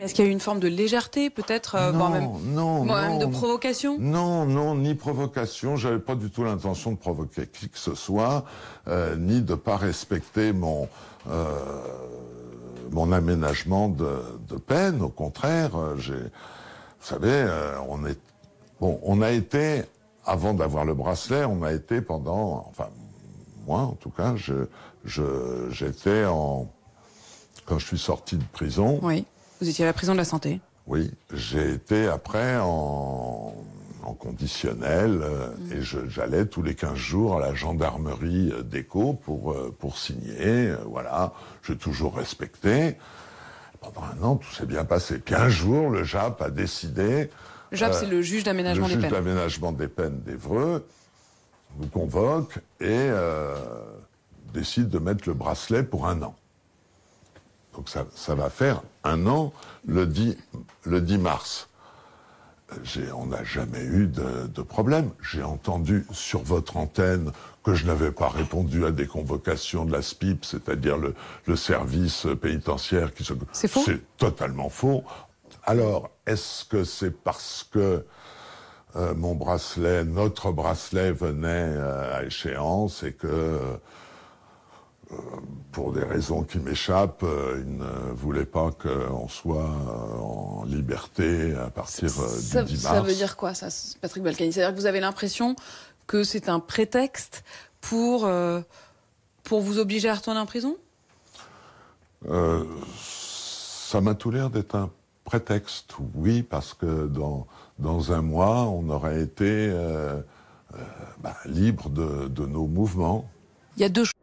Est-ce qu'il y a eu une forme de légèreté, peut-être, euh, voire même, non, non, de provocation Non, non, ni provocation. J'avais pas du tout l'intention de provoquer qui que ce soit, euh, ni de pas respecter mon euh, mon aménagement de, peine. Au contraire, j'ai, vous savez, on est bon, on a été avant d'avoir le bracelet, on a été pendant, enfin moi en tout cas, je j'étais en quand je suis sorti de prison. Oui vous étiez à la prison de la santé Oui, j'ai été après en, conditionnel euh, et j'allais tous les 15 jours à la gendarmerie euh, d'écho pour, euh, pour signer. Voilà, j'ai toujours respecté. Pendant un an, tout s'est bien passé. 15 jours, le JAP a décidé. Le JAP, c'est le juge d'aménagement des peines. Le juge d'aménagement des peines d'Evreux nous convoque et décide de mettre le bracelet pour un an donc ça, va faire un an le 10, mars. On n'a jamais eu de, problème. J'ai entendu sur votre antenne que je n'avais pas répondu à des convocations de la SPIP, c'est-à-dire le, service pénitentiaire qui se... C'est faux. C'est totalement faux. Alors, est-ce que c'est parce que euh, mon bracelet, notre bracelet venait euh, à échéance et que... Euh, euh, pour des raisons qui m'échappent, euh, il ne voulait pas qu'on soit euh, en liberté à partir du Ça veut dire quoi, ça, Patrick Balkany C'est-à-dire que vous avez l'impression que c'est un prétexte pour, pour vous obliger à retourner en prison Ça m'a tout l'air d'être un prétexte, oui, parce que dans, dans un mois, on aurait été bah, libre de, de nos mouvements. Il y a deux choses.